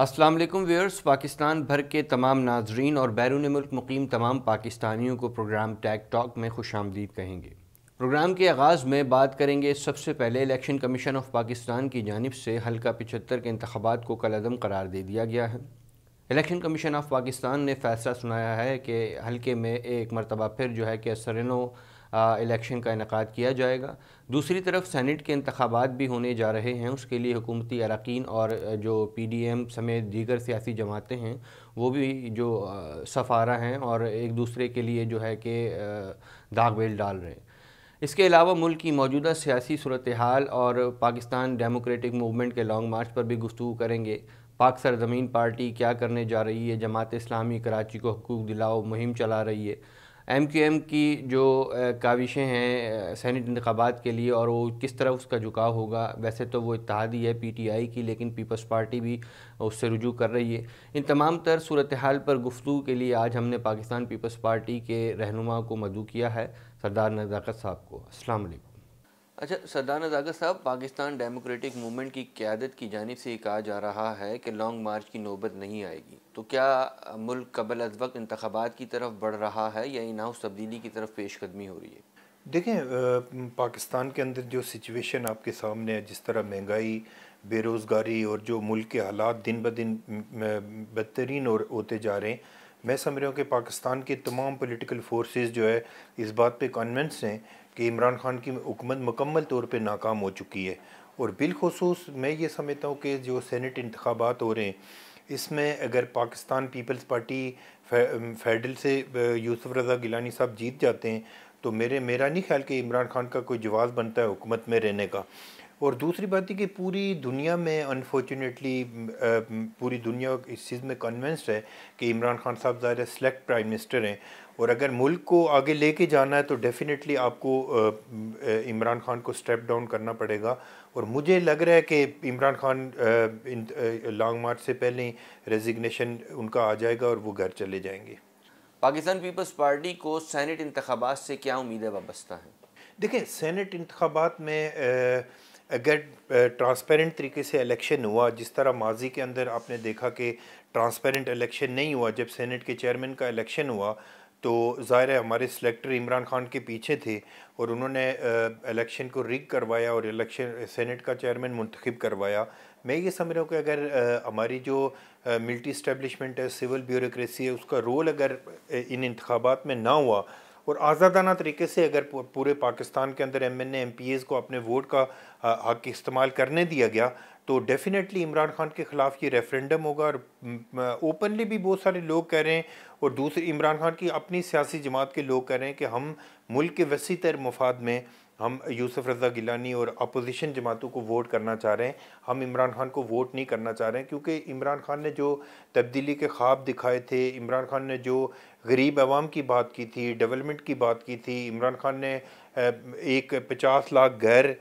अस्सलाम वालेकुम व्यूअर्स पाकिस्तान भर के तमाम नाजरीन और बैरून मुल्क मुकीम तमाम पाकिस्तानियों को प्रोग्राम टैग टॉक में खुश आमदीद कहेंगे प्रोग्राम के आगाज़ में बात करेंगे सबसे पहले इलेक्शन कमीशन ऑफ पाकिस्तान की जानब से हल्का पिचहत्तर के इंतबात को कलदम करार दे दिया गया है इलेक्शन कमीशन ऑफ पाकिस्तान ने फैसला सुनाया है कि हल्के में एक मरतबा फिर जो है कि असरनों इलेक्शन का इनका किया जाएगा दूसरी तरफ सैनट के इंतबात भी होने जा रहे हैं उसके लिए हुकूमती अरकान और जो पी डी एम समेत दीगर सियासी जमातें हैं वो भी जो सफारा हैं और एक दूसरे के लिए जो है कि दाग बेल डाल रहे हैं इसके अलावा मुल्क की मौजूदा सियासी सूरत हाल और पाकिस्तान डेमोक्रेटिक मूवमेंट के लॉन्ग मार्च पर भी गुस्तु करेंगे पाक सरजमीन पार्टी क्या करने जा रही है जमात इस्लामी कराची को हकूक़ दिलाओ मुहिम चला रही है एम क्यू एम की जो काविशें हैं सैनट इंतबात के लिए और वो किस तरह उसका झुकाव होगा वैसे तो वो इतिहादी है पी टी आई की लेकिन पीपल्स पार्टी भी उससे रुजू कर रही है इन तमाम तर सूरत हाल पर गुफ्तु के लिए आज हमने पाकिस्तान पीपल्स पार्टी के रहनुमा को मदू किया है सरदार नज़ाकत साहब को असलकम अच्छा सरदार जागर साहब पाकिस्तान डेमोक्रेटिक मूवमेंट की क्यादत की जानब से कहा जा रहा है कि लॉन्ग मार्च की नौबत नहीं आएगी तो क्या मुल्क कबल अज वक्त इंतबात की तरफ बढ़ रहा है या इनाउस तब्दीली की तरफ पेश कदमी हो रही है देखें पाकिस्तान के अंदर जो सिचुएशन आपके सामने है जिस तरह महंगाई बेरोज़गारी और जो मुल्क के हालात दिन ब दिन बदतरीन होते जा रहे हैं मैं समझ रहा हूँ कि पाकिस्तान के तमाम पोलिटिकल फोर्स जो है इस बात पर कॉन्वेंस हैं कि इमरान खान की हुकूमत मुकम्मल तौर पर नाकाम हो चुकी है और बिलखसूस मैं ये समझता हूँ कि जो सैनट इंतबात हो रहे हैं इसमें अगर पाकिस्तान पीपल्स पार्टी फे, फेडरल से यूसुफ रज़ा गिलानी साहब जीत जाते हैं तो मेरे मेरा नहीं ख्याल कि इमरान खान का कोई जवाब बनता है हुकूमत में रहने का और दूसरी बात यह कि पूरी दुनिया में अनफॉर्चुनेटली पूरी दुनिया इस चीज़ में कन्वेंस्ड है कि इमरान खान साहब ज़ाहिर सेलेक्ट प्राइम मिनिस्टर हैं और अगर मुल्क को आगे लेके जाना है तो डेफिनेटली आपको इमरान खान को स्टेप डाउन करना पड़ेगा और मुझे लग रहा है कि इमरान खान लॉन्ग मार्च से पहले ही रेजिग्नेशन उनका आ जाएगा और वो घर चले जाएंगे पाकिस्तान पीपल्स पार्टी को सैनट इंतबात से क्या उम्मीदें वाबस्ता हैं देखें सैनट इंतबात में अगर ट्रांसपेरेंट तरीके से इलेक्शन हुआ जिस तरह माजी के अंदर आपने देखा कि ट्रांसपेरेंट इलेक्शन नहीं हुआ जब सेनेट के चेयरमैन का इलेक्शन हुआ तो ज़ाहिर है हमारे सिलेक्टर इमरान खान के पीछे थे और उन्होंने इलेक्शन को रिग करवाया और इलेक्शन सेनेट का चेयरमैन मंतखब करवाया मैं ये समझ रहा हूँ कि अगर हमारी जो मिल्टी इस्टेबलिशमेंट है सिविल ब्यूरोसी है उसका रोल अगर इन इंतबात में ना हुआ और आज़ादाना तरीके से अगर पूरे पाकिस्तान के अंदर M N M P As को अपने वोट का हक इस्तेमाल करने दिया गया तो डेफिनेटली इमरान खान के ख़िलाफ़ ये रेफरेंडम होगा और ओपनली भी बहुत सारे लोग कह रहे हैं और दूसरे इमरान खान की अपनी सियासी जमात के लोग कह रहे हैं कि हम मुल्क के वसी तर मफाद में हम यूसुफ रजा गिलानी और अपोजिशन जमातों को वोट करना चाह रहे हैं हम इमरान खान को वोट नहीं करना चाह रहे हैं क्योंकि इमरान खान ने जो तब्दीली के ख्वाब दिखाए थे इमरान खान ने जो गरीब आवाम की बात की थी डेवलपमेंट की बात की थी इमरान खान ने एक पचास लाख घर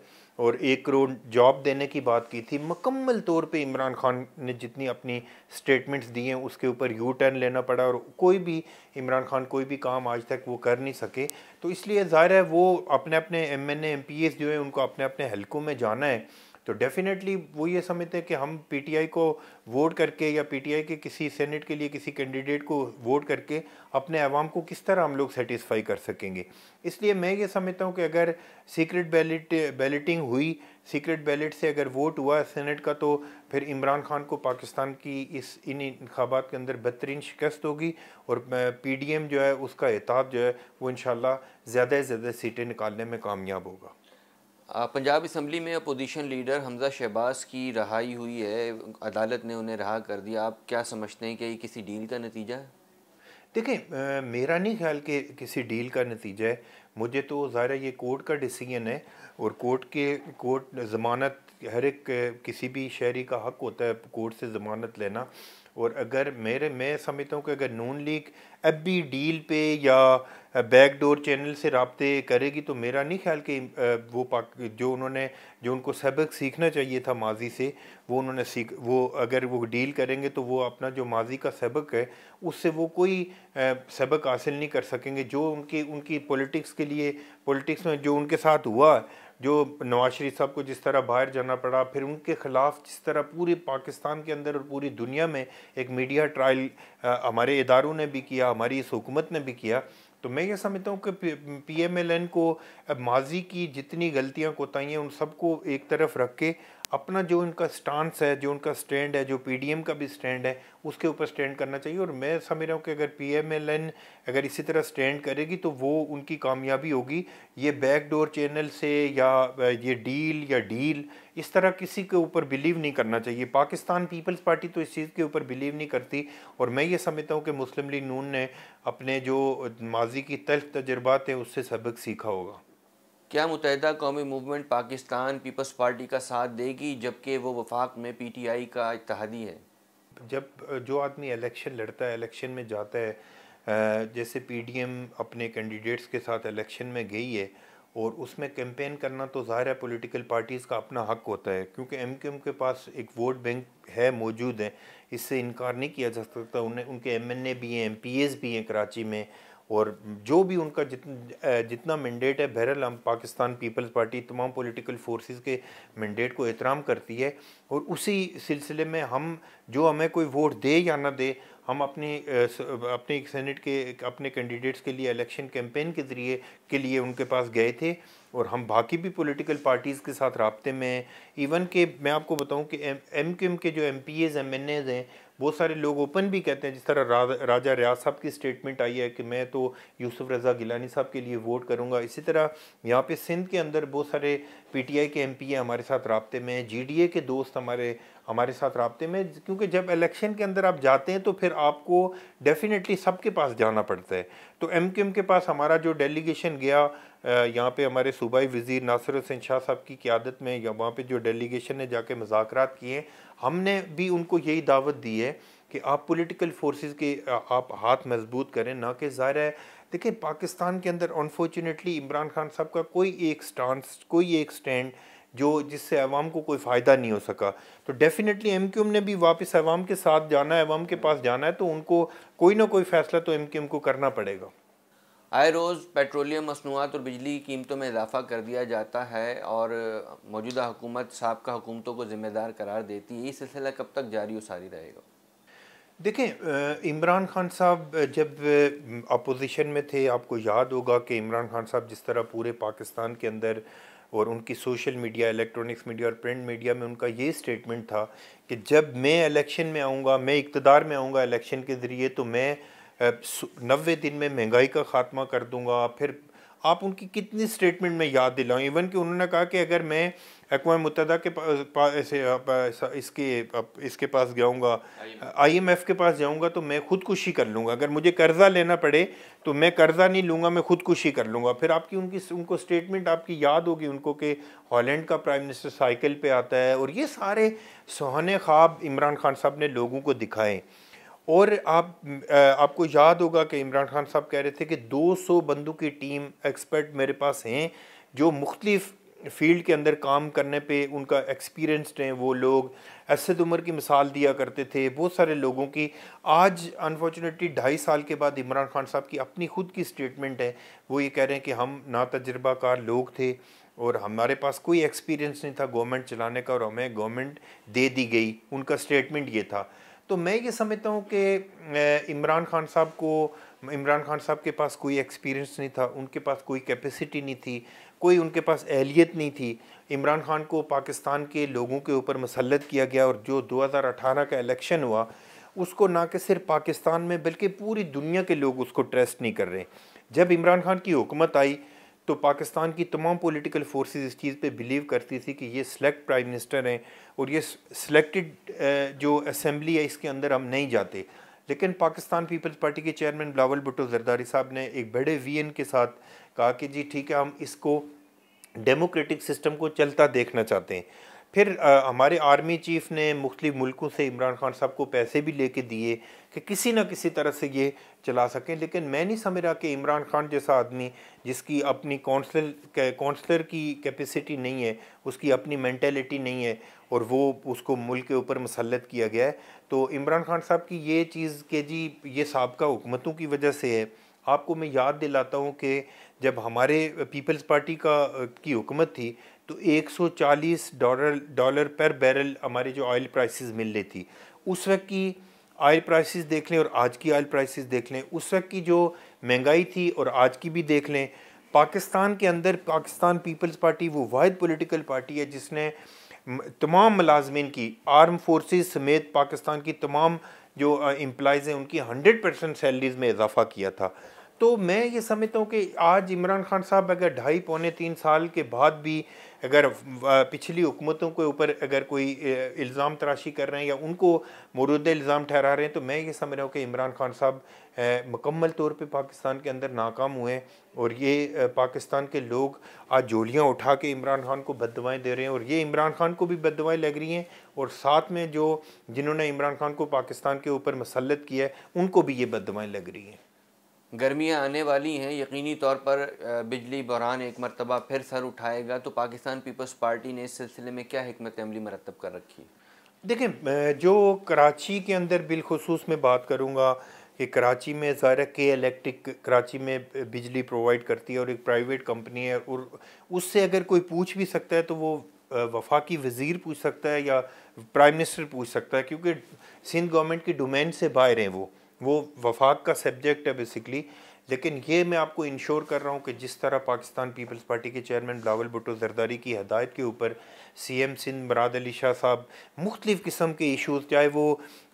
और एक करोड़ जॉब देने की बात की थी मकम्मल तौर पे इमरान खान ने जितनी अपनी स्टेटमेंट्स दी हैं उसके ऊपर यू टर्न लेना पड़ा और कोई भी इमरान खान कोई भी काम आज तक वो कर नहीं सके तो इसलिए ज़ाहिर है वो अपने अपने M N M P S जो है उनको अपने अपने हल्कों में जाना है तो डेफिनेटली वो ये समझते हैं कि हम पीटीआई को वोट करके या पीटीआई के किसी सेनेट के लिए किसी कैंडिडेट को वोट करके अपने आवाम को किस तरह हम लोग सेटिस्फाई कर सकेंगे इसलिए मैं ये समझता हूँ कि अगर सीक्रेट बैलेट बैलेटिंग हुई सीक्रेट बैलेट से अगर वोट हुआ सेनेट का तो फिर इमरान खान को पाकिस्तान की इस इन इंतबात के अंदर बदतरीन शिकस्त होगी और पी डी एम जो है उसका एहताब जो है वो इन ज़्यादा से ज़्यादा सीटें निकालने में कामयाब होगा पंजाब इसम्बली में अपोजिशन लीडर हमजा शहबाज की रहाई हुई है अदालत ने उन्हें रहा कर दिया आप क्या समझते हैं कि ये किसी डील का नतीजा है देखिए मेरा नहीं ख्याल कि किसी डील का नतीजा है मुझे तो ज़ाहिर ये कोर्ट का डिसीजन है और कोर्ट के कोर्ट ज़मानत हर एक किसी भी शहरी का हक होता है कोर्ट से ज़मानत लेना और अगर मेरे मैं समझता हूँ कि अगर नून लीग अब भी डील पे या बैकडोर चैनल से रबते करेगी तो मेरा नहीं ख्याल कि वो पाक जो उन्होंने जो उनको सबक सीखना चाहिए था माजी से वो उन्होंने सीख वो अगर वो डील करेंगे तो वो अपना जो माजी का सबक है उससे वो कोई सबक हासिल नहीं कर सकेंगे जो उनकी उनकी पॉलिटिक्स के लिए पॉलिटिक्स में जो उनके साथ हुआ जो नवाज शरीफ साहब को जिस तरह बाहर जाना पड़ा फिर उनके ख़िलाफ़ जिस तरह पूरे पाकिस्तान के अंदर और पूरी दुनिया में एक मीडिया ट्रायल हमारे इदारों ने भी किया हमारी इस हुकूमत ने भी किया तो मैं ये समझता हूँ कि पी एम एल एन को माजी की जितनी गलतियाँ कोताही हैं उन सबको एक तरफ रख के अपना जो उनका स्टांस है जो उनका स्टैंड है जो पीडीएम का भी स्टैंड है उसके ऊपर स्टैंड करना चाहिए और मैं समझ रहा हूँ कि अगर पीएमएलएन अगर इसी तरह स्टैंड करेगी तो वो उनकी कामयाबी होगी ये बैकडोर चैनल से या ये डील या डील इस तरह किसी के ऊपर बिलीव नहीं करना चाहिए पाकिस्तान पीपल्स पार्टी तो इस चीज़ के ऊपर बिलीव नहीं करती और मैं ये समझता हूँ कि मुस्लिम लीग नून ने अपने जो माजी की तल्ख तजर्बात हैं उससे सबक सीखा होगा क्या मुतहदा कौमी मूवमेंट पाकिस्तान पीपल्स पार्टी का साथ देगी जबकि वो वफाक में पी टी आई का इतिहादी है जब जो आदमी इलेक्शन लड़ता है इलेक्शन में जाता है जैसे पी डी एम अपने कैंडिडेट्स के साथ इलेक्शन में गई है और उसमें कैंपेन करना तो ज़ाहिर है पोलिटिकल पार्टीज़ का अपना हक होता है क्योंकि एम क्यू एम के पास एक वोट बैंक है मौजूद है इससे इनकार नहीं किया जा सकता उन्हें उनके एम एन ए भी हैं एम पी एस भी हैं कराची में और जो भी उनका जितन जितना मैंडेट है बहरहाल हम पाकिस्तान पीपल्स पार्टी तमाम पॉलिटिकल फोर्सेस के मैंडेट को एहतराम करती है और उसी सिलसिले में हम जो हमें कोई वोट दे या ना दे हम अपनी अपने सेनेट के अपने कैंडिडेट्स के लिए इलेक्शन कैंपेन के ज़रिए के लिए उनके पास गए थे और हम बाकी भी पॉलिटिकल पार्टीज़ के साथ रबते में इवन के मैं आपको बताऊं कि एम एम के जो M P As M N As हैं बहुत सारे लोग ओपन भी कहते हैं जिस तरह रा, राजा रियाज साहब की स्टेटमेंट आई है कि मैं तो यूसुफ रज़ा गिलानी साहब के लिए वोट करूँगा इसी तरह यहाँ पे सिंध के अंदर बहुत सारे पीटीआई के एमपी हैं हमारे साथ रबते में जीडीए के दोस्त हमारे हमारे साथ रबते में क्योंकि जब इलेक्शन के अंदर आप जाते हैं तो फिर आपको डेफिनेटली सबके पास जाना पड़ता है तो एम के पास हमारा जो डेलीगेशन गया यहाँ पे हमारे सूबाई वज़ी नासिर हुसैन शाह साहब की क्यादत में या वहाँ पे जो डेलीगेशन ने जाके मुजाकर किए हमने भी उनको यही दावत दी है कि आप पॉलिटिकल फोर्सेस के आप हाथ मजबूत करें ना कि ज़ाहिर है देखिए पाकिस्तान के अंदर अनफॉर्चुनेटली इमरान खान साहब का कोई एक स्टांस कोई एक स्टैंड जो जिससे अवाम को कोई फ़ायदा नहीं हो सका तो डेफ़िनेटली एम क्यू एम ने भी वापस अवाम के साथ जाना है अवाम के पास जाना है तो उनको कोई ना कोई फ़ैसला तो एम क्यू एम को करना पड़ेगा आए रोज़ पेट्रोलियम मसनूआत और बिजली की कीमतों में इजाफा कर दिया जाता है और मौजूदा हुकूमत सबका हुकूमतों को ज़िम्मेदार करार देती है ये सिलसिला कब तक जारी और सारी रहेगा देखें इमरान खान साहब जब अपोजिशन में थे आपको याद होगा कि इमरान खान साहब जिस तरह पूरे पाकिस्तान के अंदर और उनकी सोशल मीडिया इलेक्ट्रॉनिक्स मीडिया और प्रिंट मीडिया में उनका ये स्टेटमेंट था कि जब मैं इलेक्शन में आऊँगा मैं इकतदार में आऊँगा इलेक्शन के ज़रिए तो मैं नबे दिन में महंगाई का खात्मा कर दूंगा फिर आप उनकी कितनी स्टेटमेंट में याद दिलाऊँ इवन कि उन्होंने कहा कि अगर मैं अकवा मुतदा के पास इसके इसके पास जाऊँगा आई एम एफ़ के पास जाऊँगा तो मैं खुदकुशी कर लूँगा अगर मुझे कर्ज़ा लेना पड़े तो मैं कर्ज़ा नहीं लूँगा मैं खुदकुशी कर लूँगा फिर आपकी उनकी उनको स्टेटमेंट आपकी याद होगी उनको कि हॉलैंड का प्राइम मिनिस्टर साइकिल पर आता है और ये सारे सोहने ख्वाब इमरान खान साहब ने लोगों को दिखाए और आप आपको याद होगा कि इमरान खान साहब कह रहे थे कि 200 बंदों की टीम एक्सपर्ट मेरे पास हैं जो मुख्तलिफ फील्ड के अंदर काम करने पे उनका एक्सपीरियंसड हैं वो लोग असद उमर की मिसाल दिया करते थे बहुत सारे लोगों की आज अनफॉर्चुनेटली ढाई साल के बाद इमरान खान साहब की अपनी खुद की स्टेटमेंट है वो ये कह रहे हैं कि हम ना तजर्बाकार लोग थे और हमारे पास कोई एक्सपीरियंस नहीं था गवर्नमेंट चलाने का और हमें गवर्नमेंट दे दी गई उनका स्टेटमेंट ये था तो मैं ये समझता हूँ कि इमरान खान साहब को इमरान खान साहब के पास कोई एक्सपीरियंस नहीं था उनके पास कोई कैपेसिटी नहीं थी कोई उनके पास अहलियत नहीं थी इमरान खान को पाकिस्तान के लोगों के ऊपर मसलत किया गया और जो 2018 का इलेक्शन हुआ उसको ना कि सिर्फ पाकिस्तान में बल्कि पूरी दुनिया के लोग उसको ट्रस्ट नहीं कर रहे जब इमरान खान की हुकूमत आई तो पाकिस्तान की तमाम पॉलिटिकल फोर्सेस इस चीज़ पे बिलीव करती थी कि ये सिलेक्ट प्राइम मिनिस्टर हैं और ये सिलेक्टेड जो असम्बली है इसके अंदर हम नहीं जाते लेकिन पाकिस्तान पीपल्स पार्टी के चेयरमैन बिलावल भुट्टो जरदारी साहब ने एक बड़े वी के साथ कहा कि जी ठीक है हम इसको डेमोक्रेटिक सिस्टम को चलता देखना चाहते हैं फिर आ, हमारे आर्मी चीफ ने मुख्तलिफ मुल्कों से इमरान खान साहब को पैसे भी लेके दिए कि किसी ना किसी तरह से ये चला सकें लेकिन मैं नहीं समझ रहा कि इमरान खान जैसा आदमी जिसकी अपनी कौंसलर कौंसलर की कैपेसिटी नहीं है उसकी अपनी मैंटेलिटी नहीं है और वो उसको मुल्क के ऊपर मुसलत किया गया है तो इमरान खान साहब की ये चीज़ के जी ये सबका हुकूमतों की वजह से है आपको मैं याद दिलाता हूँ कि जब हमारे पीपल्स पार्टी का की हुकूमत थी तो 140 डॉलर डॉलर पर बैरल हमारे जो ऑयल प्राइसेस मिल रही थी उस वक्त की ऑयल प्राइसेस देख लें और आज की ऑयल प्राइसेस देख लें उस वक्त की जो महंगाई थी और आज की भी देख लें पाकिस्तान के अंदर पाकिस्तान पीपल्स पार्टी वो वाद पॉलिटिकल पार्टी है जिसने तमाम मुलाजमीन की आर्म फोर्सेस समेत पाकिस्तान की तमाम जो एम्प्लॉज़ हैं उनकी हंड्रेड परसेंट सैलरीज में इजाफा किया था तो मैं ये समझता हूँ कि आज इमरान खान साहब अगर ढाई पौने तीन साल के बाद भी अगर पिछली हुकूमतों के ऊपर अगर कोई इल्ज़ाम तराशी कर रहे हैं या उनको मरूद इल्ज़ाम ठहरा रहे हैं तो मैं ये समझ रहा हूँ कि इमरान खान साहब मुकम्मल तौर पे पाकिस्तान के अंदर नाकाम हुए हैं और ये पाकिस्तान के लोग आज जोलियाँ उठा के इमरान खान को बद दवाएँ दे रहे हैं और ये इमरान खान को भी बद दवाएँ लग रही हैं और साथ में जो जिन्होंने इमरान खान को पाकिस्तान के ऊपर मसलत किया है उनको भी ये बद दवाएँ लग रही हैं गर्मियाँ आने वाली हैं यकीनी तौर पर बिजली बहरान एक मरतबा फिर सर उठाएगा तो पाकिस्तान पीपल्स पार्टी ने इस सिलसिले में क्या हमत अमली मरतब कर रखी देखें जो कराची के अंदर बिलखसूस मैं बात करूँगा कि कराची में ज़ाहिर के इलेक्ट्रिक कराची में बिजली प्रोवाइड करती है और एक प्राइवेट कंपनी है और उससे अगर कोई पूछ भी सकता है तो वो वफाकी वज़ीर पूछ सकता है या प्राइम मिनिस्टर पूछ सकता है क्योंकि सिंध गवर्नमेंट की डोमेन से बाहर हैं वो वो वफाक का सब्जेक्ट है बेसिकली लेकिन ये मैं आपको इंश्योर कर रहा हूँ कि जिस तरह पाकिस्तान पीपल्स पार्टी के चेयरमैन बिलावल भुटो जरदारी की हदायत के ऊपर सी एम सिंध मराद अली शाह साहब मुख्तलिफ़ किस्म के इशूज़ चाहे वो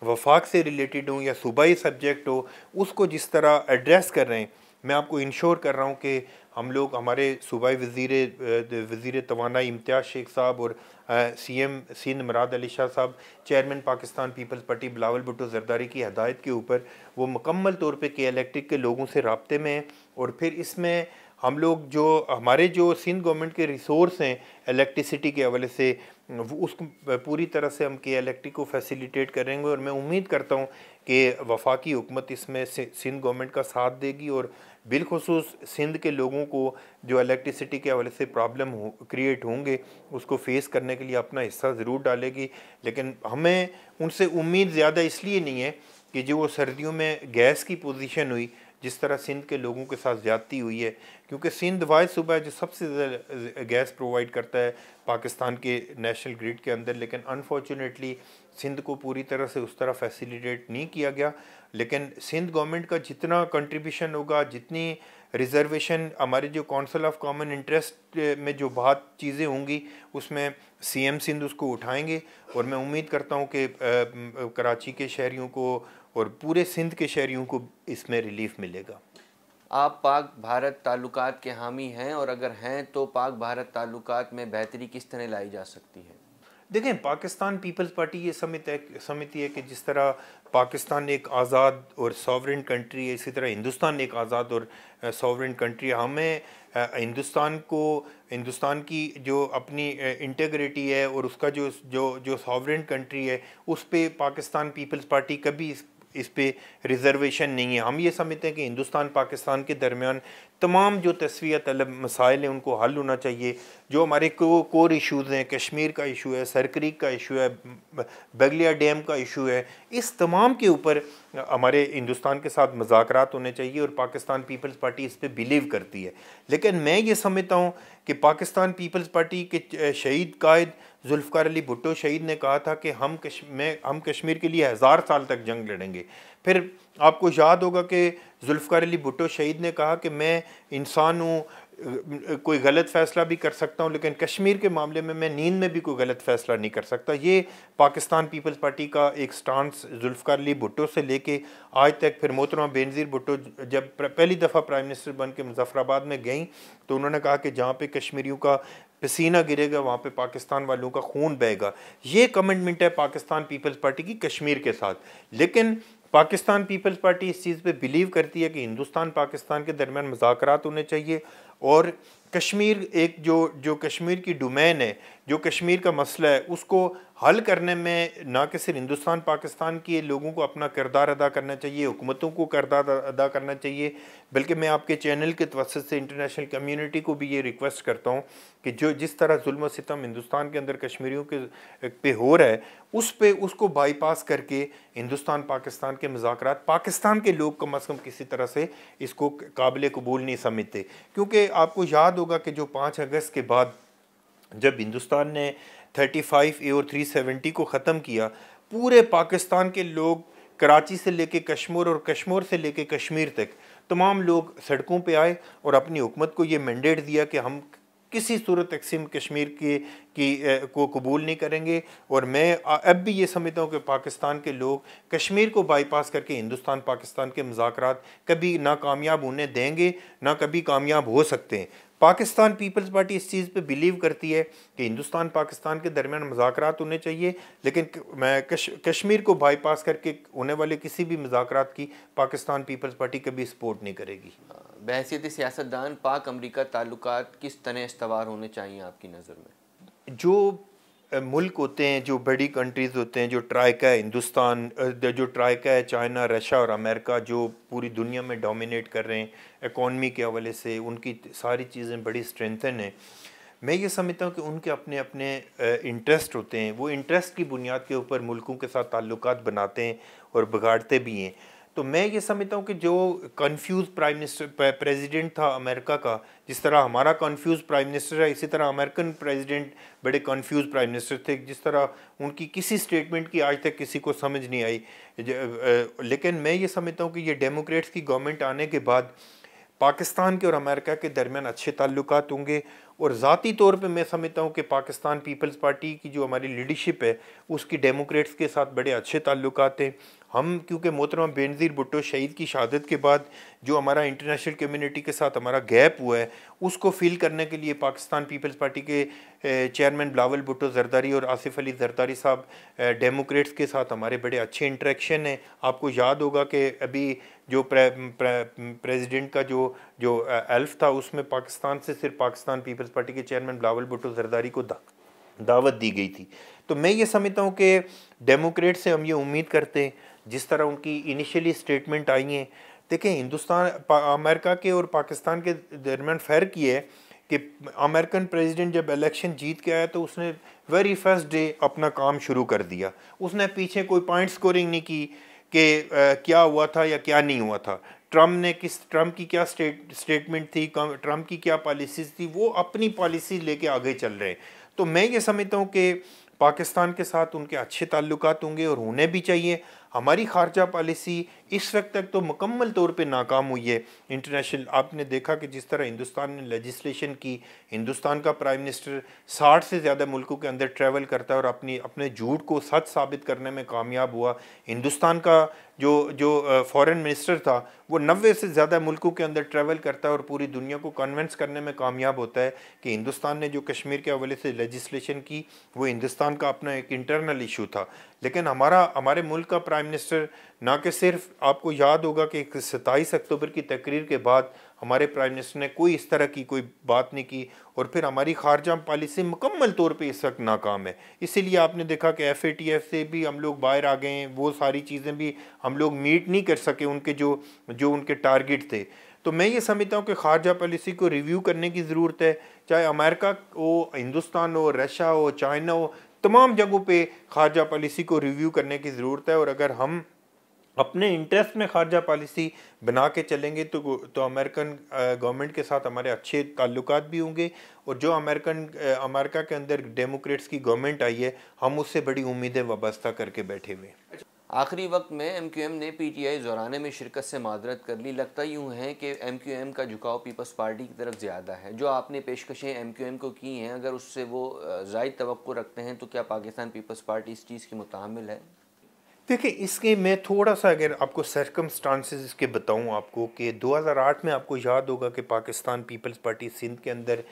वफाक से रिलेटेड हों या सूबाई सब्जेक्ट हो उसको जिस तरह एड्रेस कर रहे हैं मैं आपको इंश्योर कर रहा हूँ कि हम लोग हमारे सूबाई वज़ी वज़ी तोाना इम्तियाज़ शेख साहब और सी एम सिंध मराद Ali Shah sahab chairman Pakistan Peoples Party Bilawal Bhutto Zardari की हदायत के ऊपर वो मुकम्मल तौर पर के इलेक्ट्रिक के लोगों से रबते में हैं और फिर इसमें हम लोग जो हमारे जो सिंध गवर्नमेंट के रिसोर्स हैं इलेक्ट्रिसिटी के हवाले से उस पूरी तरह से हम के इलेक्ट्रिक को फैसिलिटेट करेंगे और मैं उम्मीद करता हूँ कि वफाकी हुकूमत इसमें सिंध गवर्नमेंट का साथ देगी और बिलखसूस सिंध के लोगों को जो इलेक्ट्रिसिटी के हवाले से प्रॉब्लम हो, क्रिएट होंगे उसको फेस करने के लिए अपना हिस्सा ज़रूर डालेगी लेकिन हमें उनसे उम्मीद ज़्यादा इसलिए नहीं है कि जो वो सर्दियों में गैस की पोजीशन हुई जिस तरह सिंध के लोगों के साथ ज़्यादती हुई है क्योंकि सिंध वाय सुबह जो सबसे ज़्यादा गैस प्रोवाइड करता है पाकिस्तान के नेशनल ग्रिड के अंदर लेकिन अनफॉर्चुनेटली सिंध को पूरी तरह से उस तरह फैसिलिटेट नहीं किया गया लेकिन सिंध गवर्नमेंट का जितना कंट्रीब्यूशन होगा जितनी रिजर्वेशन हमारे जो काउंसिल ऑफ कॉमन इंटरेस्ट में जो बात चीज़ें होंगी उसमें सीएम सिंध उसको उठाएंगे और मैं उम्मीद करता हूँ कि कराची के शहरीों को और पूरे सिंध के शहरीों को इसमें रिलीफ मिलेगा आप पाक भारत ताल्लुकात के हामी हैं और अगर हैं तो पाक भारत ताल्लुकात में बेहतरी किस तरह लाई जा सकती है देखें पाकिस्तान पीपल्स पार्टी ये समिति समिति है कि जिस तरह पाकिस्तान एक आज़ाद और सॉवरन कंट्री है इसी तरह हिंदुस्तान एक आज़ाद और सॉवरन कंट्री है हमें हिंदुस्तान को हिंदुस्तान की जो अपनी इंटेग्रिटी है और उसका जो जो जो सॉवरन कंट्री है उस पर पाकिस्तान पीपल्स पार्टी कभी इस पर रिजर्वेशन नहीं है हम ये समझते हैं कि हिंदुस्तान पाकिस्तान के दरमियान तमाम जो तस्वीर तलब मसाइल हैं उनको हल होना चाहिए जो हमारे को कोर इशूज़ हैं कश्मीर का इशू है सरक्रीक का इशू है बगलिया डैम का इशू है इस तमाम के ऊपर हमारे हिंदुस्तान के साथ मजाक होने चाहिए और पाकिस्तान पीपल्स पार्टी इस पर बिलीव करती है लेकिन मैं ये समझता हूँ कि पाकिस्तान पीपल्स पार्टी के शहीद कायद जुल्फ़ार अली भुट्टो शहीद ने कहा था कि हम कश में हम कश्मीर के लिए हज़ार साल तक जंग लड़ेंगे फिर आपको याद होगा कि जुल्फ़ार अली भुट्टो शहीद ने कहा कि मैं इंसान हूँ कोई गलत फ़ैसला भी कर सकता हूँ लेकिन कश्मीर के मामले में मैं नींद में भी कोई गलत फ़ैसला नहीं कर सकता ये पाकिस्तान पीपल्स पार्टी का एक स्टांस जुल्फ़ार अली भुट्टो से लेके आज तक फिर मोहतरमा बेनज़ीर भुट्टो जब पहली दफ़ा प्राइम मिनिस्टर बन के मुजफ़राबाद में गई तो उन्होंने कहा कि जहाँ पे कश्मीरीों का पसीना गिरेगा वहाँ पे पाकिस्तान वालों का खून बहेगा ये कमिटमेंट है पाकिस्तान पीपल्स पार्टी की कश्मीर के साथ लेकिन पाकिस्तान पीपल्स पार्टी इस चीज़ पे बिलीव करती है कि हिंदुस्तान पाकिस्तान के दरमियान मजाक होने चाहिए और कश्मीर एक जो जो कश्मीर की डोमेन है जो कश्मीर का मसला है उसको हल करने में ना कि सिर्फ हिंदुस्तान पाकिस्तान के लोगों को अपना किरदार अदा करना चाहिए हुकूमतों को किरदार अदा करना चाहिए बल्कि मैं आपके चैनल के तवसत से इंटरनेशनल कम्युनिटी को भी ये रिक्वेस्ट करता हूँ कि जो जिस तरह जुल्म सितम हिंदुस्तान के अंदर कश्मीरियों के पे हो रहा है उस पर उसको बाईपास करके हिंदुस्तान पाकिस्तान के मजाकर पाकिस्तान के लोग कम अज़ कम किसी तरह से इसको काबिल कबूल नहीं समझते क्योंकि आपको याद होगा कि जो पाँच अगस्त के बाद जब हिंदुस्तान ने 35 ए और 370 को ख़त्म किया पूरे पाकिस्तान के लोग कराची से लेके कश्मीर और कश्मीर से लेके कश्मीर तक तमाम लोग सड़कों पे आए और अपनी हुकूमत को ये मैंडेट दिया कि हम किसी सूरत तकसीम कश्मीर के की को कबूल नहीं करेंगे और मैं अब भी ये समझता हूँ कि पाकिस्तान के लोग कश्मीर को बाईपास करके हिंदुस्तान पाकिस्तान के मुजाकर कभी नाकामयाब होने देंगे ना कभी कामयाब हो सकते हैं पाकिस्तान पीपल्स पार्टी इस चीज़ पे बिलीव करती है कि हिंदुस्तान पाकिस्तान के दरमियान मुजाकर होने चाहिए लेकिन मैं कश, कश्मीर को बाईपास करके होने वाले किसी भी मुजाकर की पाकिस्तान पीपल्स पार्टी कभी सपोर्ट नहीं करेगी बहसीत सियासतदान पाक अमरीका ताल्लुक किस तरह इस्तवार होने चाहिए आपकी नज़र में जो मुल्क होते हैं जो बड़ी कंट्रीज़ होते हैं जो ट्राइका है हिंदुस्तान जो ट्राइका है चाइना रशिया और अमेरिका जो पूरी दुनिया में डोमिनेट कर रहे हैं इकॉनमी के हवाले से उनकी सारी चीज़ें बड़ी स्ट्रेंथन है मैं ये समझता हूँ कि उनके अपने अपने इंटरेस्ट होते हैं वो इंटरेस्ट की बुनियाद के ऊपर मुल्कों के साथ ताल्लुक बनाते हैं और बिगाड़ते भी हैं तो मैं ये समझता हूँ कि जो कन्फ्यूज़ प्राइम मिनिस्टर प्रेसिडेंट था अमेरिका का जिस तरह हमारा कन्फ्यूज़ प्राइम मिनिस्टर है इसी तरह अमेरिकन प्रेसिडेंट बड़े कन्फ्यूज़ प्राइम मिनिस्टर थे जिस तरह उनकी किसी स्टेटमेंट की आज तक किसी को समझ नहीं आई लेकिन मैं ये समझता हूँ कि ये डेमोक्रेट्स की गवर्नमेंट आने के बाद पाकिस्तान के और अमेरिका के दरमियान अच्छे ताल्लुक होंगे और ज़ाती तौर पे मैं समझता हूँ कि पाकिस्तान पीपल्स पार्टी की जो हमारी लीडरशिप है उसकी डेमोक्रेट्स के साथ बड़े अच्छे ताल्लुक हैं हम क्योंकि मोहतरमा बेनज़ीर भुट्टो शहीद की शहादत के बाद जो हमारा इंटरनेशनल कम्युनिटी के साथ हमारा गैप हुआ है उसको फिल करने के लिए पाकिस्तान पीपल्स पार्टी के चेयरमैन बिलावल भुट्टो जरदारी और आसिफ अली जरदारी साहब डेमोक्रेट्स के साथ हमारे बड़े अच्छे इंटरेक्शन हैं आपको याद होगा कि अभी जो प्रेजिडेंट प्रेसिडेंट का जो जो एल्फ था उसमें पाकिस्तान से सिर्फ पाकिस्तान पीपल्स पार्टी के चेयरमैन बिलावल भुट्टो जरदारी को दावत दी गई थी तो मैं ये समझता हूँ कि डेमोक्रेट से हम ये उम्मीद करते हैं जिस तरह उनकी इनिशियली स्टेटमेंट आई हैं देखें हिंदुस्तान अमेरिका के और पाकिस्तान के दरमियान फ़र्क ये है कि अमेरिकन प्रेसिडेंट जब इलेक्शन जीत के आया तो उसने वेरी फर्स्ट डे अपना काम शुरू कर दिया उसने पीछे कोई पॉइंट स्कोरिंग नहीं की कि क्या हुआ था या क्या नहीं हुआ था ट्रम्प ने किस ट्रम्प की क्या स्टेट स्टेटमेंट थी ट्रम्प की क्या पॉलिसीज थी वो अपनी पॉलिसी लेके आगे चल रहे हैं तो मैं ये समझता हूँ कि पाकिस्तान के साथ उनके अच्छे ताल्लुक होंगे और होने भी चाहिए हमारी खारजा पॉलिसी इस वक्त तक तो मुकम्मल तौर पे नाकाम हुई है इंटरनेशनल आपने देखा कि जिस तरह हिंदुस्तान ने लेजिस्लेशन की हिंदुस्तान का प्राइम मिनिस्टर साठ से ज़्यादा मुल्कों के अंदर ट्रैवल करता है और अपनी अपने झूठ को सच साबित करने में कामयाब हुआ हिंदुस्तान का जो जो फॉरेन मिनिस्टर था वो नब्बे से ज़्यादा मुल्कों के अंदर ट्रैवल करता है और पूरी दुनिया को कन्वेंस करने में कामयाब होता है कि हिंदुस्तान ने जो कश्मीर के हवाले से लेजिस्लेशन की वो हिंदुस्तान का अपना एक इंटरनल इशू था लेकिन हमारा हमारे मुल्क का प्राइम मिनिस्टर ना कि सिर्फ आपको याद होगा कि सत्ताईस अक्टूबर की तकरीर के बाद हमारे प्राइम मिनिस्टर ने कोई इस तरह की कोई बात नहीं की और फिर हमारी खारजा पॉलिसी मुकम्मल तौर पे इस वक्त नाकाम है इसीलिए आपने देखा कि एफ ए टी एफ से भी हम लोग बाहर आ गए हैं वो सारी चीज़ें भी हम लोग मीट नहीं कर सके उनके जो जो उनके टारगेट थे तो मैं ये समझता हूँ कि खारजा पॉलिसी को रिव्यू करने की ज़रूरत है चाहे अमेरिका हो हिंदुस्तान हो रशिया हो चाइना हो तमाम जगहों पर खारजा पॉलिसी को रिव्यू करने की ज़रूरत है और अगर हम अपने इंटरेस्ट में खारजा पॉलिसी बना के चलेंगे तो तो अमेरिकन गवर्नमेंट के साथ हमारे अच्छे ताल्लुक भी होंगे और जो अमेरिकन अमेरिका के अंदर डेमोक्रेट्स की गवर्नमेंट आई है हम उससे बड़ी उम्मीदें वाबस्ता करके बैठे हुए आखिरी वक्त में एम क्यू एम ने पी टी आई जोराने में शिरकत से मादरत कर ली लगता यूँ है कि एम क्यू एम का झुकाव पीपल्स पार्टी की तरफ ज़्यादा है जो आपने पेशकशें एम क्यू एम को की हैं अगर उससे वो जायद तो रखते हैं तो क्या पाकिस्तान पीपल्स पार्टी इस चीज़ की मुतहमल है देखिए इसके मैं थोड़ा सा अगर आपको सरकमस्टांसेस इसके बताऊं आपको कि 2008 में आपको याद होगा कि पाकिस्तान पीपल्स पार्टी सिंध के अंदर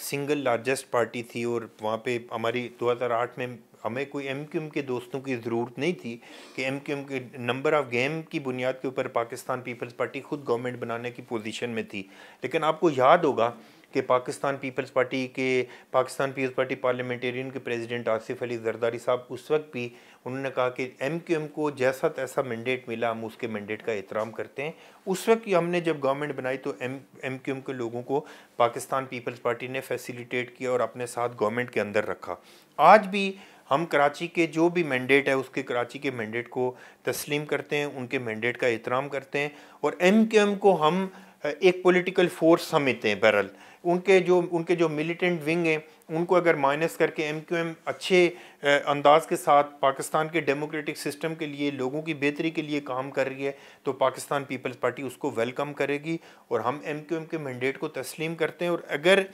सिंगल लार्जेस्ट पार्टी थी और वहाँ पे हमारी 2008 में हमें कोई एम क्यू एम के दोस्तों की ज़रूरत नहीं थी कि एम क्यू एम के नंबर ऑफ़ गेम की बुनियाद के ऊपर पाकिस्तान पीपल्स पार्टी खुद गवर्नमेंट बनाने की पोजीशन में थी लेकिन आपको याद होगा कि पाकिस्तान पीपल्स पार्टी के पाकिस्तान पीपल्स पार्टी पार्लियामेंटेरियन के प्रेसिडेंट आसिफ अली जरदारी साहब उस वक्त भी उन्होंने कहा कि एम क्यू एम को जैसा तैसा मैंडेट मिला हम उसके मैंडेट का एहतराम करते हैं उस वक्त हमने जब गवर्नमेंट बनाई तो एम एम क्यू एम के लोगों को पाकिस्तान पीपल्स पार्टी ने फैसिलिटेट किया और अपने साथ गवर्नमेंट के अंदर रखा आज भी हम कराची के जो भी मैंडेट है उसके कराची के मैंडेट को तस्लीम करते हैं उनके मैंडेट का एहतराम करते हैं और एम क्यू एम को हम एक पॉलिटिकल फोर्स समझते हैं बहरल उनके जो उनके जो मिलिटेंट विंग हैं उनको अगर माइनस करके एम क्यू एम अच्छे अंदाज के साथ पाकिस्तान के डेमोक्रेटिक सिस्टम के लिए लोगों की बेहतरी के लिए काम कर रही है तो पाकिस्तान पीपल्स पार्टी उसको वेलकम करेगी और हम एम क्यू एम के मैंडेट को तस्लीम करते हैं और अगर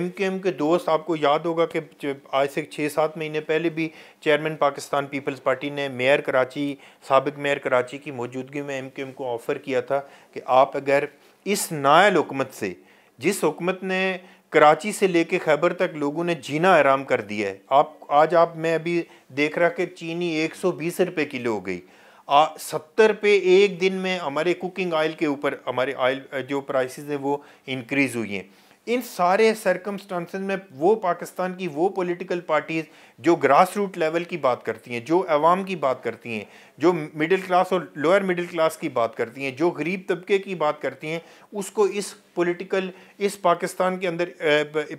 एम क्यू एम के दोस्त आपको याद होगा कि आज से छः सात महीने पहले भी चेयरमैन पाकिस्तान पीपल्स पार्टी ने मेयर कराची सबक मेयर कराची की मौजूदगी में एम क्यू एम को ऑफ़र किया था कि आप अगर इस नायल हुकूमत से जिस हुकूमत ने कराची से लेके खैबर तक लोगों ने जीना आराम कर दिया है आप आज आप मैं अभी देख रहा कि चीनी 120 रुपए किलो हो गई आ, सत्तर पे एक दिन में हमारे कुकिंग ऑयल के ऊपर हमारे ऑयल जो प्राइसेस हैं वो इंक्रीज़ हुई हैं इन सारे सरकमस्टांस में वो पाकिस्तान की वो पॉलिटिकल पार्टीज़ जो ग्रास रूट लेवल की बात करती हैं जो अवाम की बात करती हैं जो मिडिल क्लास और लोअर मिडिल क्लास की बात करती हैं जो गरीब तबके की बात करती हैं उसको इस पॉलिटिकल इस पाकिस्तान के अंदर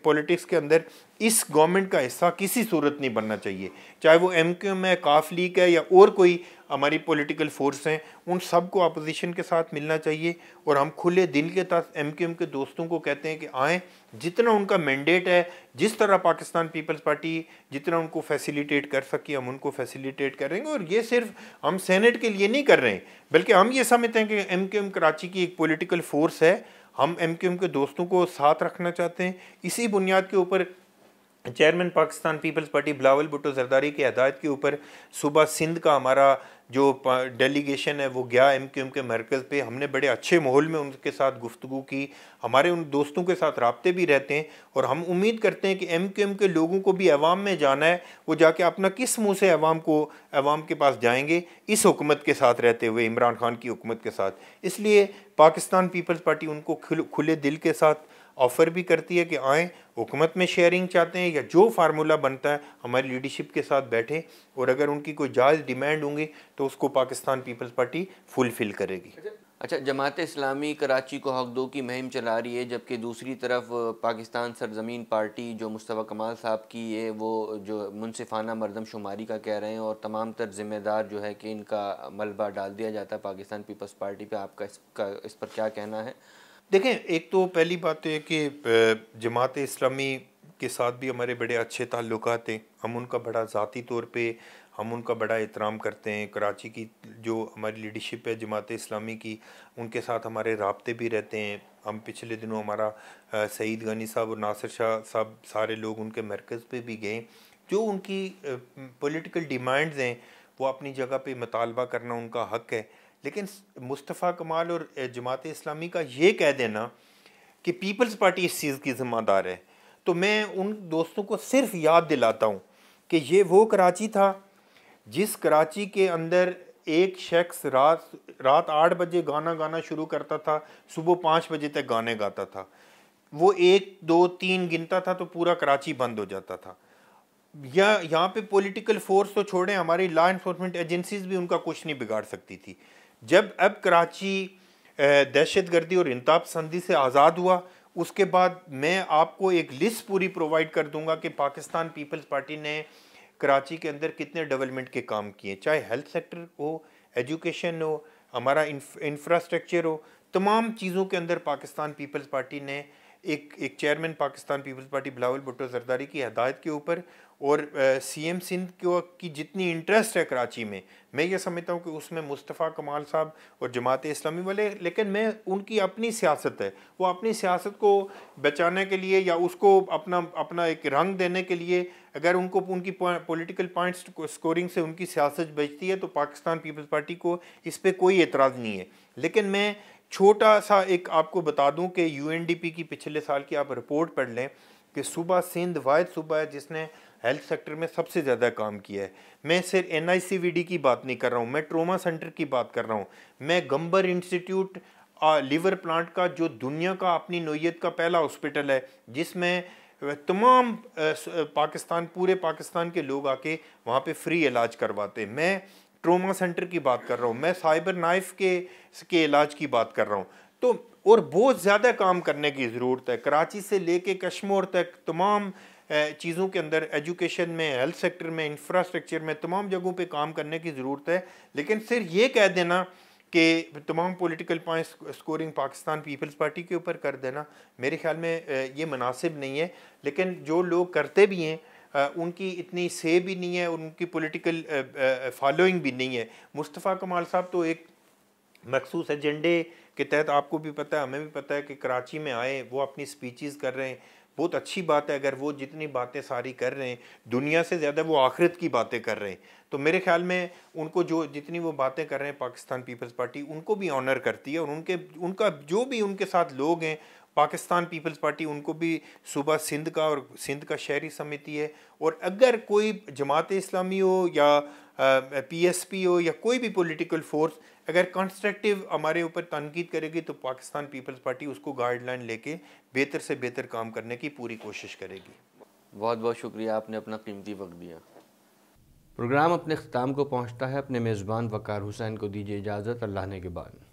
पॉलिटिक्स के अंदर इस गवर्नमेंट का हिस्सा किसी सूरत नहीं बनना चाहिए चाहे वो एम क्यू एम है काफ लीग है या और कोई हमारी पॉलिटिकल फोर्स हैं उन सबको अपोजिशन के साथ मिलना चाहिए और हम खुले दिल के साथ एम के एम के दोस्तों को कहते हैं कि आएँ जितना उनका मैंडेट है जिस तरह पाकिस्तान पीपल्स पार्टी जितना उनको फैसिलिटेट कर सकी हम उनको फैसिलिटेट करेंगे और ये सिर्फ हम सेनेट के लिए नहीं कर रहे हैं बल्कि हम ये समझते हैं कि एम क्यू एम कराची की एक पोलिटिकल फोर्स है हम एम के एम के दोस्तों को साथ रखना चाहते हैं इसी बुनियाद के ऊपर chairman Pakistan Peoples Party Bilawal Bhutto Zardari की हदायत के ऊपर सुबह सिंध का हमारा जो डेलीगेशन है वो गया एम क्यू एम के मरकज़ पे हमने बड़े अच्छे माहौल में उनके साथ गुफ्तु की हमारे उन दोस्तों के साथ रबते भी रहते हैं और हम उम्मीद करते हैं कि एम क्यू एम के लोगों को भी अवाम में जाना है वो जाके अपना किस मुँह से अवाम को अवाम के पास जाएंगे इस हुकूमत के साथ रहते हुए इमरान खान की हुकूमत के साथ इसलिए पाकिस्तान पीपल्स पार्टी उनको खुले दिल के साथ ऑफ़र भी करती है कि आएँ हुकूमत में शेयरिंग चाहते हैं या जो फार्मूला बनता है हमारी लीडरशिप के साथ बैठे और अगर उनकी कोई जायज़ डिमांड होंगी तो उसको पाकिस्तान पीपल्स पार्टी फुलफ़िल करेगी अच्छा, अच्छा जमात इस्लामी कराची को हक दो की मुहिम चला रही है जबकि दूसरी तरफ पाकिस्तान सरजमीन पार्टी जो मुस्तफ़ा कमाल साहब की है वो जो मरदम मरदमशुमारी का कह रहे हैं और तमाम तर ज़िम्मेदार जो है कि इनका मलबा डाल दिया जाता है पाकिस्तान पीपल्स पार्टी पर आपका इसका इस पर क्या कहना है देखें एक तो पहली बात तो है कि जमात इस्लामी के साथ भी हमारे बड़े अच्छे ताल्लुक हैं हम उनका बड़ा ज़ाती तौर पे हम उनका बड़ा एहतराम करते हैं कराची की जो हमारी लीडरशिप है जमात इस्लामी की उनके साथ हमारे रबते भी रहते हैं हम पिछले दिनों हमारा सईद गनी साहब और नासिर शाह साहब सारे लोग उनके मरकज़ पर भी गए जो उनकी पोलिटिकल डिमांड्स हैं वो अपनी जगह पर मुतालबा करना उनका हक है लेकिन मुस्तफ़ा कमाल और जमात इस्लामी का ये कह देना कि पीपल्स पार्टी इस चीज़ की ज़िम्मेदार है तो मैं उन दोस्तों को सिर्फ याद दिलाता हूँ कि ये वो कराची था जिस कराची के अंदर एक शख्स रात रात आठ बजे गाना गाना शुरू करता था सुबह पाँच बजे तक गाने गाता था वो एक दो तीन गिनता था तो पूरा कराची बंद हो जाता था या यहाँ पे पॉलिटिकल फोर्स तो छोड़ें हमारी लॉ इन्फोर्समेंट एजेंसीज भी उनका कुछ नहीं बिगाड़ सकती थी जब अब कराची दहशत गर्दी और इंताब संधि से आज़ाद हुआ उसके बाद मैं आपको एक लिस्ट पूरी प्रोवाइड कर दूंगा कि पाकिस्तान पीपल्स पार्टी ने कराची के अंदर कितने डेवलपमेंट के काम किए चाहे हेल्थ सेक्टर हो एजुकेशन हो हमारा इंफ्रास्ट्रक्चर हो तमाम चीज़ों के अंदर पाकिस्तान पीपल्स पार्टी ने एक एक chairman Pakistan Peoples Party Bilawal Bhutto Zardari की हदायत के ऊपर और सी एम सिंध को की जितनी इंटरेस्ट है कराची में मैं ये समझता हूँ कि उसमें मुस्तफ़ा कमाल साहब और जमात इस्लामी वाले लेकिन मैं उनकी अपनी सियासत है वो अपनी सियासत को बचाने के लिए या उसको अपना अपना एक रंग देने के लिए अगर उनको उनकी पॉलिटिकल पॉइंट्स स्कोरिंग से उनकी सियासत बचती है तो पाकिस्तान पीपल्स पार्टी को इस पर कोई एतराज़ नहीं है लेकिन मैं छोटा सा एक आपको बता दूं कि यूएनडीपी की पिछले साल की आप रिपोर्ट पढ़ लें कि सुबह सिंध वाद सूबा है जिसने हेल्थ सेक्टर में सबसे ज़्यादा काम किया है मैं सिर्फ एन की बात नहीं कर रहा हूँ मैं ट्रोमा सेंटर की बात कर रहा हूँ मैं गंबर इंस्टीट्यूट लीवर प्लांट का जो दुनिया का अपनी नोयत का पहला हॉस्पिटल है जिसमें तमाम पाकिस्तान पूरे पाकिस्तान के लोग आके वहाँ पे फ्री इलाज करवाते मैं ट्रोमा सेंटर की बात कर रहा हूँ मैं साइबर नाइफ के के इलाज की बात कर रहा हूँ तो और बहुत ज़्यादा काम करने की ज़रूरत है कराची से लेके कश्मीर तक तमाम चीज़ों के अंदर एजुकेशन में हेल्थ सेक्टर में इंफ्रास्ट्रक्चर में तमाम जगहों पे काम करने की ज़रूरत है लेकिन सिर्फ ये कह देना कि तमाम political point scoring Pakistan Peoples Party के ऊपर कर देना मेरे ख्याल में ये मुनासिब नहीं है लेकिन जो लोग करते भी हैं उनकी इतनी से भी नहीं है और उनकी पॉलिटिकल फॉलोइंग भी नहीं है मुस्तफ़ा कमाल साहब तो एक मखसूस एजेंडे के तहत आपको भी पता है हमें भी पता है कि कराची में आए वो अपनी स्पीचेस कर रहे हैं बहुत अच्छी बात है अगर वो जितनी बातें सारी कर रहे हैं दुनिया से ज़्यादा वो आखिरत की बातें कर रहे हैं तो मेरे ख्याल में उनको जो जितनी वो बातें कर रहे हैं पाकिस्तान पीपल्स पार्टी उनको भी ऑनर करती है और उनके उनका जो भी उनके साथ लोग हैं पाकिस्तान पीपल्स पार्टी उनको भी सुबह सिंध का और सिंध का शहरी समिति है और अगर कोई जमात इस्लामी हो या पीएसपी हो या कोई भी पॉलिटिकल फोर्स अगर कंस्ट्रक्टिव हमारे ऊपर तनकीद करेगी तो पाकिस्तान पीपल्स पार्टी उसको गाइडलाइन लेके बेहतर से बेहतर काम करने की पूरी कोशिश करेगी बहुत बहुत शुक्रिया आपने अपना कीमती वक्त दिया प्रोग्राम अपने अख्ताम को पहुँचता है अपने मेज़बान वक़ार हुसैन को दीजिए इजाज़त अल्लाह ने के बाद